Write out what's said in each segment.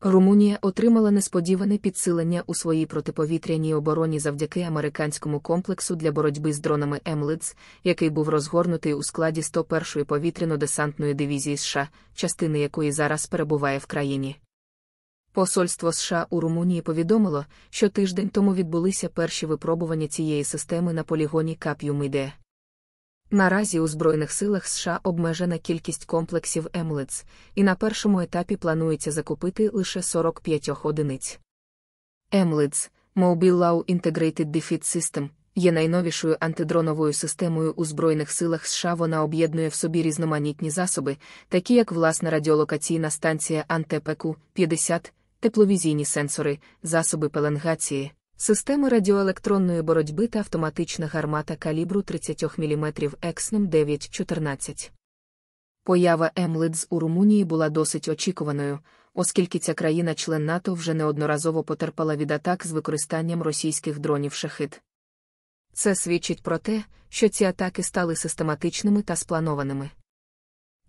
Румунія отримала несподіване підсилення у своїй протиповітряній обороні завдяки американському комплексу для боротьби з дронами «Емлиц», який був розгорнутий у складі 101-ї повітряно-десантної дивізії США, частини якої зараз перебуває в країні. Посольство США у Румунії повідомило, що тиждень тому відбулися перші випробування цієї системи на полігоні Кап'юмиде. Наразі у Збройних силах США обмежена кількість комплексів Емлиц, і на першому етапі планується закупити лише 45 одиниць. Емлиц, Mobile Law Integrated Defeat System, є найновішою антидроновою системою у Збройних силах США. Вона об'єднує в собі різноманітні засоби, такі як власна радіолокаційна станція антепеку 50, тепловізійні сенсори, засоби пеленгації, Системи радіоелектронної боротьби та автоматична гармата калібру 30 мм екснем 914. Поява Емлидз у Румунії була досить очікуваною, оскільки ця країна-член НАТО вже неодноразово потерпала від атак з використанням російських дронів шахид. Це свідчить про те, що ці атаки стали систематичними та спланованими.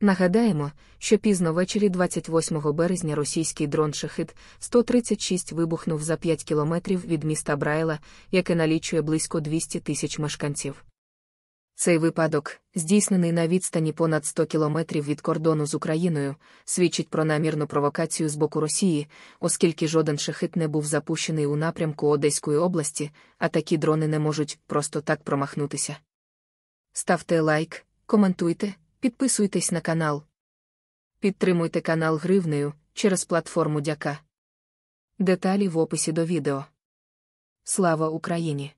Нагадаємо, що пізно ввечері 28 березня російський дрон Шехид 136 вибухнув за 5 кілометрів від міста Брайла, яке налічує близько 200 тисяч мешканців. Цей випадок, здійснений на відстані понад 100 кілометрів від кордону з Україною, свідчить про намірну провокацію з боку Росії, оскільки жоден шахит не був запущений у напрямку Одеської області, а такі дрони не можуть просто так промахнутися. Ставте лайк, коментуйте. Підписуйтесь на канал. Підтримуйте канал гривнею через платформу Дяка. Деталі в описі до відео. Слава Україні!